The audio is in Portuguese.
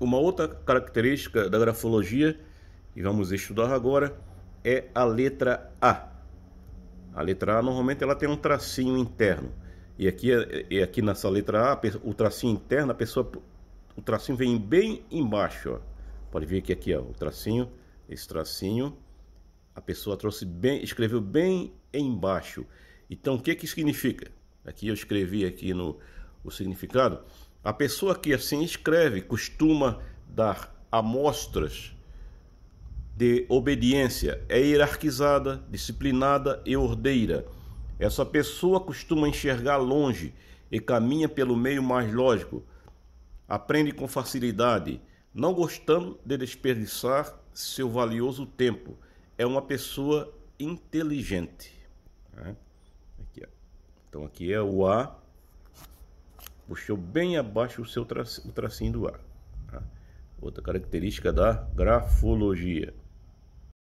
Uma outra característica da grafologia, que vamos estudar agora, é a letra A. A letra A normalmente ela tem um tracinho interno. E aqui, e aqui nessa letra A, o tracinho interno, a pessoa, o tracinho vem bem embaixo. Ó. Pode ver que aqui, ó, o tracinho, esse tracinho, a pessoa trouxe bem, escreveu bem embaixo. Então, o que que significa? Aqui eu escrevi aqui no o significado a pessoa que assim escreve costuma dar amostras de obediência, é hierarquizada, disciplinada e ordeira. Essa pessoa costuma enxergar longe e caminha pelo meio mais lógico. Aprende com facilidade, não gostando de desperdiçar seu valioso tempo. É uma pessoa inteligente. Né? Então aqui é o A puxou bem abaixo o seu tracinho, o tracinho do A. Tá? Outra característica da grafologia.